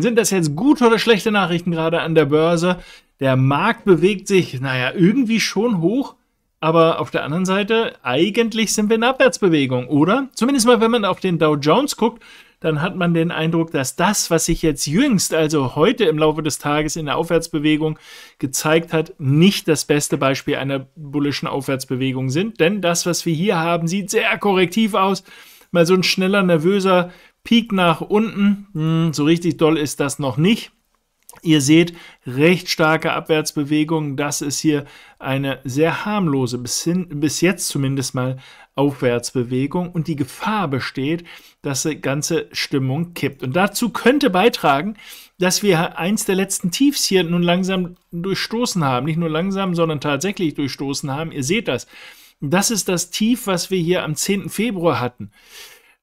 sind das jetzt gute oder schlechte Nachrichten gerade an der Börse? Der Markt bewegt sich, naja, irgendwie schon hoch, aber auf der anderen Seite, eigentlich sind wir in einer Abwärtsbewegung, oder? Zumindest mal, wenn man auf den Dow Jones guckt, dann hat man den Eindruck, dass das, was sich jetzt jüngst, also heute im Laufe des Tages in der Aufwärtsbewegung gezeigt hat, nicht das beste Beispiel einer bullischen Aufwärtsbewegung sind. Denn das, was wir hier haben, sieht sehr korrektiv aus. Mal so ein schneller, nervöser Peak nach unten. Hm, so richtig doll ist das noch nicht. Ihr seht recht starke Abwärtsbewegungen. Das ist hier eine sehr harmlose, bis, hin, bis jetzt zumindest mal Aufwärtsbewegung. Und die Gefahr besteht, dass die ganze Stimmung kippt. Und dazu könnte beitragen, dass wir eins der letzten Tiefs hier nun langsam durchstoßen haben. Nicht nur langsam, sondern tatsächlich durchstoßen haben. Ihr seht das. Das ist das Tief, was wir hier am 10. Februar hatten.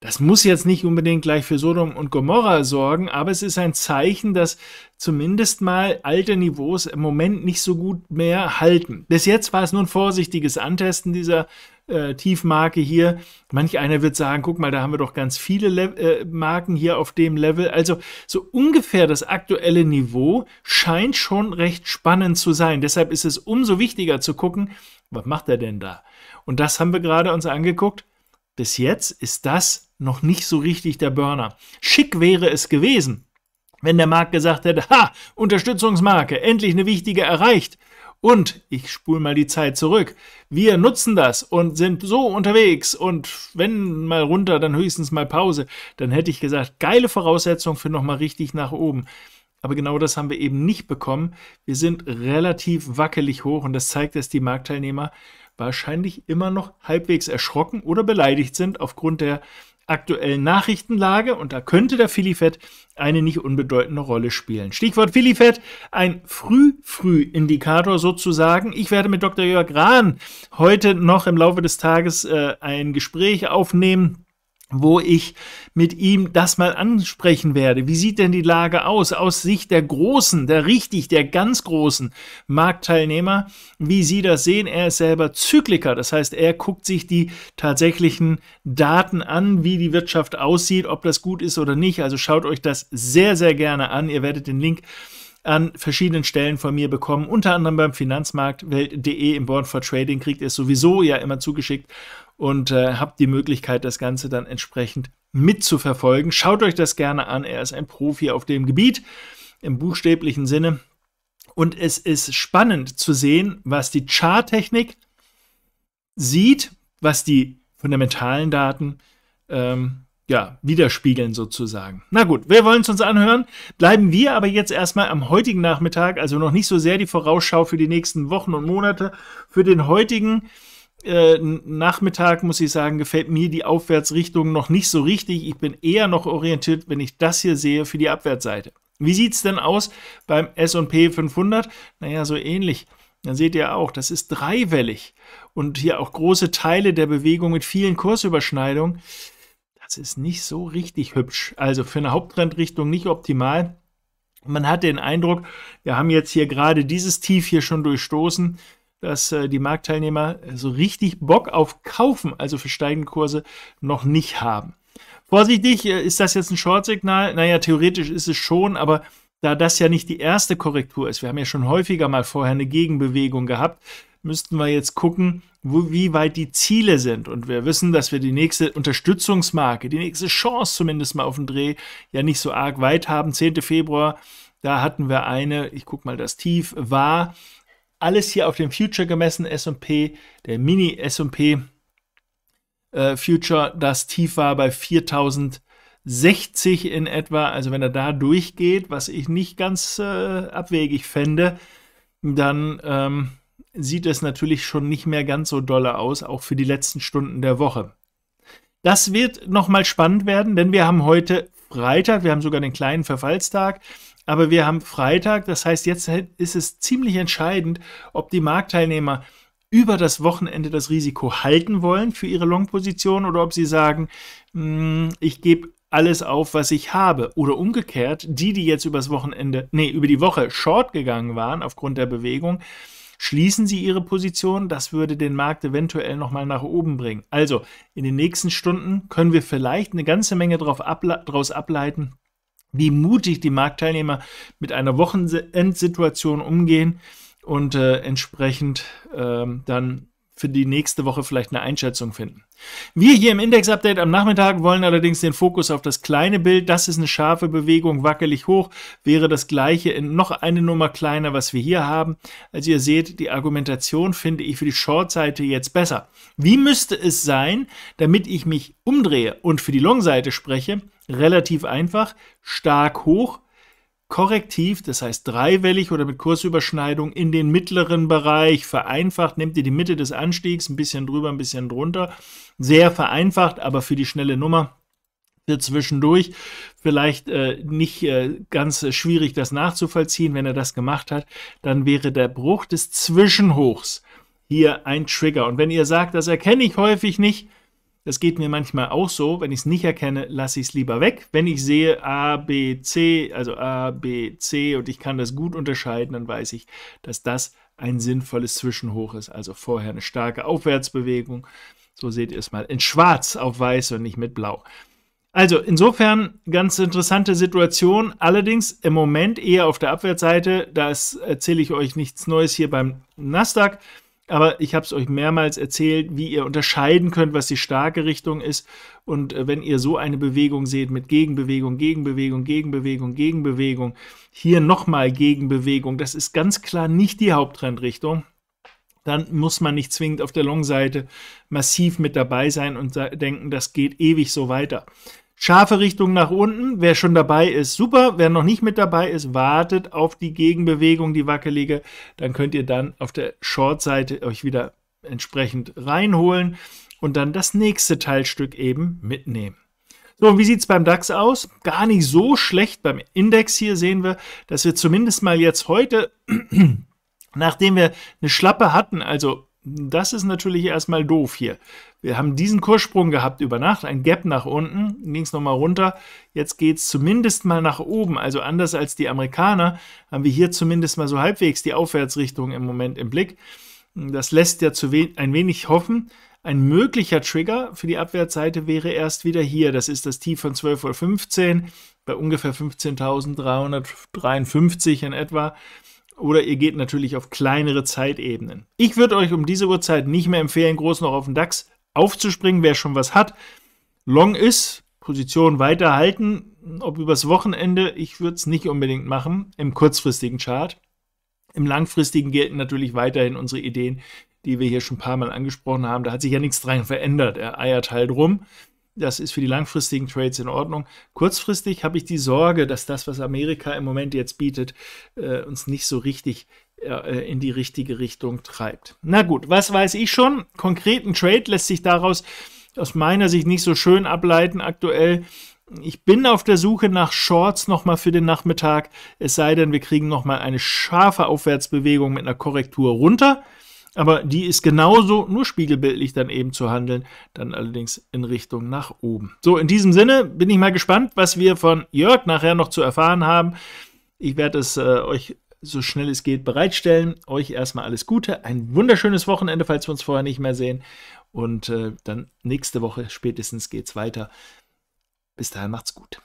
Das muss jetzt nicht unbedingt gleich für Sodom und Gomorra sorgen, aber es ist ein Zeichen, dass zumindest mal alte Niveaus im Moment nicht so gut mehr halten. Bis jetzt war es nur ein vorsichtiges Antesten dieser äh, Tiefmarke hier. Manch einer wird sagen, guck mal, da haben wir doch ganz viele Le äh, Marken hier auf dem Level. Also so ungefähr das aktuelle Niveau scheint schon recht spannend zu sein. Deshalb ist es umso wichtiger zu gucken, was macht er denn da? Und das haben wir gerade uns angeguckt. Bis jetzt ist das noch nicht so richtig der Burner. Schick wäre es gewesen, wenn der Markt gesagt hätte, ha, Unterstützungsmarke, endlich eine wichtige erreicht. Und ich spule mal die Zeit zurück. Wir nutzen das und sind so unterwegs und wenn mal runter, dann höchstens mal Pause. Dann hätte ich gesagt, geile Voraussetzung für nochmal richtig nach oben. Aber genau das haben wir eben nicht bekommen. Wir sind relativ wackelig hoch und das zeigt, dass die Marktteilnehmer wahrscheinlich immer noch halbwegs erschrocken oder beleidigt sind aufgrund der aktuellen Nachrichtenlage und da könnte der Filifed eine nicht unbedeutende Rolle spielen. Stichwort Filifed, ein Früh-Früh-Indikator sozusagen. Ich werde mit Dr. Jörg Rahn heute noch im Laufe des Tages äh, ein Gespräch aufnehmen wo ich mit ihm das mal ansprechen werde. Wie sieht denn die Lage aus aus Sicht der großen, der richtig, der ganz großen Marktteilnehmer, wie sie das sehen? Er ist selber Zykliker, das heißt, er guckt sich die tatsächlichen Daten an, wie die Wirtschaft aussieht, ob das gut ist oder nicht. Also schaut euch das sehr, sehr gerne an. Ihr werdet den Link an verschiedenen Stellen von mir bekommen, unter anderem beim Finanzmarktwelt.de im Born for Trading kriegt ihr es sowieso ja immer zugeschickt und äh, habt die Möglichkeit, das Ganze dann entsprechend mitzuverfolgen. Schaut euch das gerne an. Er ist ein Profi auf dem Gebiet im buchstäblichen Sinne. Und es ist spannend zu sehen, was die Charttechnik sieht, was die fundamentalen Daten ähm, ja, widerspiegeln sozusagen. Na gut, wir wollen es uns anhören. Bleiben wir aber jetzt erstmal am heutigen Nachmittag, also noch nicht so sehr die Vorausschau für die nächsten Wochen und Monate, für den heutigen äh, Nachmittag, muss ich sagen, gefällt mir die Aufwärtsrichtung noch nicht so richtig. Ich bin eher noch orientiert, wenn ich das hier sehe, für die Abwärtsseite. Wie sieht es denn aus beim S&P 500? Naja, so ähnlich. Dann seht ihr auch, das ist dreiwellig und hier auch große Teile der Bewegung mit vielen Kursüberschneidungen. Das ist nicht so richtig hübsch. Also für eine Haupttrendrichtung nicht optimal. Man hat den Eindruck, wir haben jetzt hier gerade dieses Tief hier schon durchstoßen dass äh, die Marktteilnehmer äh, so richtig Bock auf Kaufen, also für steigende Kurse, noch nicht haben. Vorsichtig, äh, ist das jetzt ein Short-Signal? Naja, theoretisch ist es schon, aber da das ja nicht die erste Korrektur ist, wir haben ja schon häufiger mal vorher eine Gegenbewegung gehabt, müssten wir jetzt gucken, wo, wie weit die Ziele sind. Und wir wissen, dass wir die nächste Unterstützungsmarke, die nächste Chance zumindest mal auf den Dreh, ja nicht so arg weit haben. 10. Februar, da hatten wir eine, ich guck mal, das Tief war alles hier auf dem Future gemessen, SP, der Mini SP äh, Future, das tief war bei 4060 in etwa. Also wenn er da durchgeht, was ich nicht ganz äh, abwegig fände, dann ähm, sieht es natürlich schon nicht mehr ganz so dolle aus, auch für die letzten Stunden der Woche. Das wird nochmal spannend werden, denn wir haben heute Freitag, wir haben sogar den kleinen Verfallstag aber wir haben Freitag, das heißt, jetzt ist es ziemlich entscheidend, ob die Marktteilnehmer über das Wochenende das Risiko halten wollen für ihre Long-Position oder ob sie sagen, hm, ich gebe alles auf, was ich habe. Oder umgekehrt, die, die jetzt übers Wochenende, nee, über die Woche short gegangen waren aufgrund der Bewegung, schließen sie ihre Position. Das würde den Markt eventuell nochmal nach oben bringen. Also in den nächsten Stunden können wir vielleicht eine ganze Menge daraus ableiten, wie mutig die Marktteilnehmer mit einer Wochenendsituation umgehen und äh, entsprechend äh, dann für die nächste Woche vielleicht eine Einschätzung finden. Wir hier im Index-Update am Nachmittag wollen allerdings den Fokus auf das kleine Bild. Das ist eine scharfe Bewegung, wackelig hoch, wäre das gleiche in noch eine Nummer kleiner, was wir hier haben. Also ihr seht, die Argumentation finde ich für die Short-Seite jetzt besser. Wie müsste es sein, damit ich mich umdrehe und für die Long-Seite spreche? relativ einfach, stark hoch, korrektiv, das heißt dreiwellig oder mit Kursüberschneidung in den mittleren Bereich vereinfacht, nehmt ihr die Mitte des Anstiegs, ein bisschen drüber, ein bisschen drunter, sehr vereinfacht, aber für die schnelle Nummer zwischendurch vielleicht äh, nicht äh, ganz äh, schwierig das nachzuvollziehen, wenn er das gemacht hat, dann wäre der Bruch des Zwischenhochs hier ein Trigger. Und wenn ihr sagt, das erkenne ich häufig nicht, das geht mir manchmal auch so. Wenn ich es nicht erkenne, lasse ich es lieber weg. Wenn ich sehe A, B, C, also A, B, C und ich kann das gut unterscheiden, dann weiß ich, dass das ein sinnvolles Zwischenhoch ist. Also vorher eine starke Aufwärtsbewegung. So seht ihr es mal in schwarz auf weiß und nicht mit blau. Also insofern ganz interessante Situation, allerdings im Moment eher auf der Abwärtsseite. Das erzähle ich euch nichts Neues hier beim Nasdaq. Aber ich habe es euch mehrmals erzählt, wie ihr unterscheiden könnt, was die starke Richtung ist. Und äh, wenn ihr so eine Bewegung seht mit Gegenbewegung, Gegenbewegung, Gegenbewegung, Gegenbewegung, hier nochmal Gegenbewegung, das ist ganz klar nicht die Haupttrendrichtung. Dann muss man nicht zwingend auf der Long-Seite massiv mit dabei sein und denken, das geht ewig so weiter. Scharfe Richtung nach unten. Wer schon dabei ist, super. Wer noch nicht mit dabei ist, wartet auf die Gegenbewegung, die wackelige. Dann könnt ihr dann auf der Short-Seite euch wieder entsprechend reinholen und dann das nächste Teilstück eben mitnehmen. So, und wie sieht es beim DAX aus? Gar nicht so schlecht. Beim Index hier sehen wir, dass wir zumindest mal jetzt heute, nachdem wir eine Schlappe hatten, also das ist natürlich erstmal doof hier. Wir haben diesen Kurssprung gehabt über Nacht, ein Gap nach unten, ging es nochmal runter. Jetzt geht es zumindest mal nach oben. Also anders als die Amerikaner haben wir hier zumindest mal so halbwegs die Aufwärtsrichtung im Moment im Blick. Das lässt ja zu we ein wenig hoffen. Ein möglicher Trigger für die Abwärtsseite wäre erst wieder hier. Das ist das Tief von 12.15 Uhr bei ungefähr 15.353 in etwa. Oder ihr geht natürlich auf kleinere Zeitebenen. Ich würde euch um diese Uhrzeit nicht mehr empfehlen, groß noch auf den DAX aufzuspringen, wer schon was hat. Long ist, Position weiterhalten, ob übers Wochenende, ich würde es nicht unbedingt machen im kurzfristigen Chart. Im langfristigen gelten natürlich weiterhin unsere Ideen, die wir hier schon ein paar Mal angesprochen haben. Da hat sich ja nichts dran verändert. Er eiert halt rum. Das ist für die langfristigen Trades in Ordnung. Kurzfristig habe ich die Sorge, dass das, was Amerika im Moment jetzt bietet, äh, uns nicht so richtig äh, in die richtige Richtung treibt. Na gut, was weiß ich schon? Konkreten Trade lässt sich daraus aus meiner Sicht nicht so schön ableiten aktuell. Ich bin auf der Suche nach Shorts nochmal für den Nachmittag, es sei denn, wir kriegen nochmal eine scharfe Aufwärtsbewegung mit einer Korrektur runter aber die ist genauso nur spiegelbildlich dann eben zu handeln, dann allerdings in Richtung nach oben. So, in diesem Sinne bin ich mal gespannt, was wir von Jörg nachher noch zu erfahren haben. Ich werde es äh, euch so schnell es geht bereitstellen. Euch erstmal alles Gute, ein wunderschönes Wochenende, falls wir uns vorher nicht mehr sehen. Und äh, dann nächste Woche spätestens geht es weiter. Bis dahin macht's gut.